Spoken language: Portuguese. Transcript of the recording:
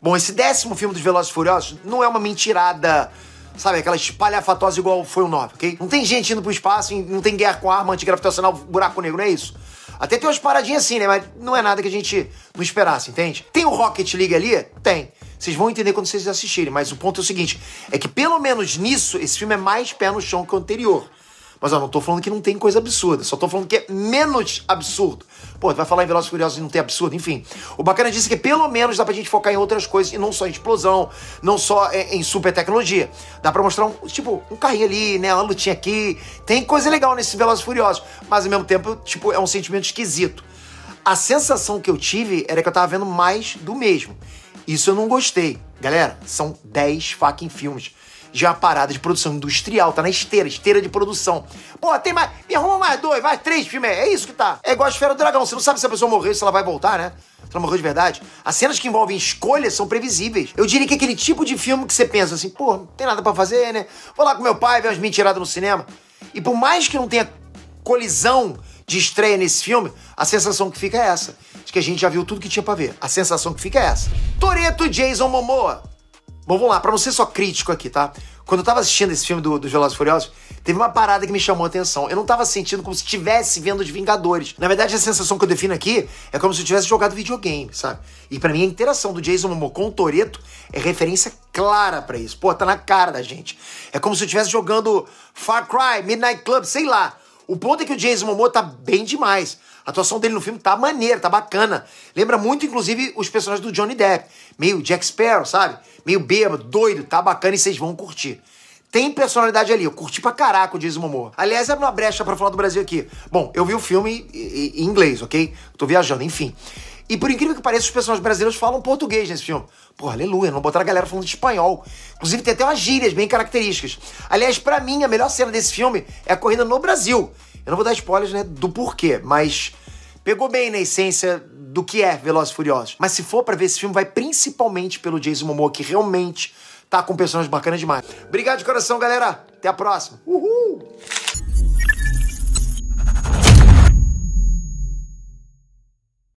Bom, esse décimo filme dos Velozes e Furiosos não é uma mentirada sabe, aquela espalhafatosa igual foi o 9, ok? Não tem gente indo pro espaço, não tem guerra com arma antigravitacional, buraco negro, não é isso? Até tem umas paradinhas assim, né? Mas não é nada que a gente não esperasse, entende? Tem o Rocket League ali? Tem. Vocês vão entender quando vocês assistirem, mas o ponto é o seguinte: é que pelo menos nisso, esse filme é mais pé no chão que o anterior. Mas eu não tô falando que não tem coisa absurda, só tô falando que é menos absurdo. Pô, vai falar em Velozes e Furiosos e não tem absurdo, enfim. O bacana disse é que pelo menos dá pra gente focar em outras coisas e não só em explosão, não só em, é, em super tecnologia. Dá pra mostrar, um, tipo, um carrinho ali, né, uma lutinha aqui. Tem coisa legal nesse Velozes e Furiosos, mas ao mesmo tempo, tipo, é um sentimento esquisito. A sensação que eu tive era que eu tava vendo mais do mesmo. Isso eu não gostei. Galera, são 10 fucking filmes já uma parada de produção industrial, tá na esteira, esteira de produção. Pô, tem mais. Me arruma mais dois, mais três filmes. É isso que tá. É igual a Esfera do Dragão. Você não sabe se a pessoa morreu, se ela vai voltar, né? Se ela morreu de verdade. As cenas que envolvem escolhas são previsíveis. Eu diria que é aquele tipo de filme que você pensa assim, pô, não tem nada para fazer, né? Vou lá com meu pai ver umas mentiradas no cinema. E por mais que não tenha colisão de estreia nesse filme, a sensação que fica é essa. De que a gente já viu tudo que tinha para ver. A sensação que fica é essa. Toreto Jason Momoa Bom, vamos lá, pra não ser só crítico aqui, tá? Quando eu tava assistindo esse filme do, do Velozes Furiosos, teve uma parada que me chamou a atenção. Eu não tava sentindo como se estivesse vendo os Vingadores. Na verdade, a sensação que eu defino aqui é como se eu tivesse jogado videogame, sabe? E para mim, a interação do Jason Momoa com o Toreto é referência clara para isso. Pô, tá na cara da gente. É como se eu estivesse jogando Far Cry, Midnight Club, sei lá. O ponto é que o James Momoa tá bem demais. A atuação dele no filme tá maneira, tá bacana. Lembra muito, inclusive, os personagens do Johnny Depp. Meio Jack Sparrow, sabe? Meio bêbado, doido, tá bacana e vocês vão curtir. Tem personalidade ali, eu curti pra caraca o Jason Momoa. Aliás, abre uma brecha para falar do Brasil aqui. Bom, eu vi o filme em inglês, ok? Tô viajando, enfim. E por incrível que pareça, os personagens brasileiros falam português nesse filme. Pô, aleluia, não botaram a galera falando espanhol. Inclusive tem até umas gírias bem características. Aliás, para mim, a melhor cena desse filme é a corrida no Brasil. Eu não vou dar spoilers, né, do porquê, mas pegou bem na essência do que é Velozes e Furiosos. Mas se for para ver esse filme, vai principalmente pelo Jason Momoa, que realmente tá com personagens bacanas demais. Obrigado de coração, galera. Até a próxima. Uhul!